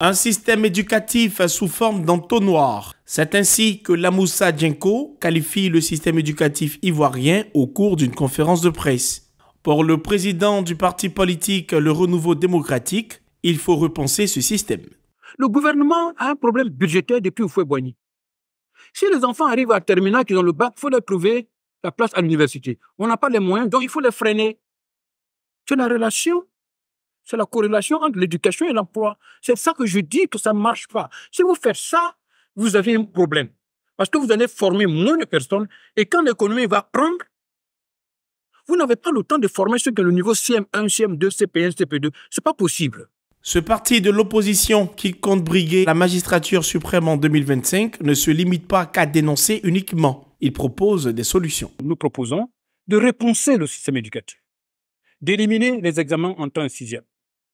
un système éducatif sous forme d'entonnoir. C'est ainsi que Lamoussa Djenko qualifie le système éducatif ivoirien au cours d'une conférence de presse. Pour le président du parti politique Le Renouveau démocratique, il faut repenser ce système. Le gouvernement a un problème budgétaire depuis fouet boigny Si les enfants arrivent à terminer qu'ils ont le bac, il faut leur trouver la place à l'université. On n'a pas les moyens, donc il faut les freiner. C'est la relation c'est la corrélation entre l'éducation et l'emploi. C'est ça que je dis que ça ne marche pas. Si vous faites ça, vous avez un problème. Parce que vous allez former moins de personnes et quand l'économie va prendre, vous n'avez pas le temps de former ceux qui ont le niveau CM1, CM2, CP1, CP2. Ce n'est pas possible. Ce parti de l'opposition qui compte briguer la magistrature suprême en 2025 ne se limite pas qu'à dénoncer uniquement. Il propose des solutions. Nous proposons de repenser le système éducatif, d'éliminer les examens en temps sixième,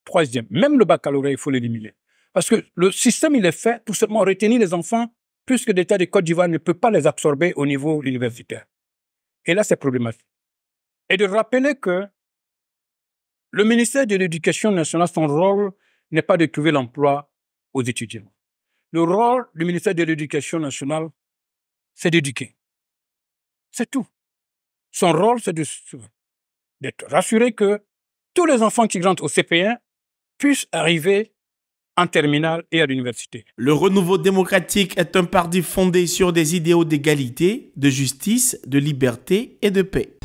troisième. Même le baccalauréat, il faut l'éliminer. Parce que le système, il est fait pour seulement retenir les enfants, puisque l'État de Côte d'Ivoire ne peut pas les absorber au niveau universitaire. Et là, c'est problématique. Et de rappeler que le ministère de l'Éducation nationale, son rôle n'est pas de trouver l'emploi aux étudiants. Le rôle du ministère de l'Éducation nationale, c'est d'éduquer. C'est tout. Son rôle, c'est d'être rassuré que tous les enfants qui rentrent au cp e, puissent arriver en terminale et à l'université. Le renouveau démocratique est un parti fondé sur des idéaux d'égalité, de justice, de liberté et de paix.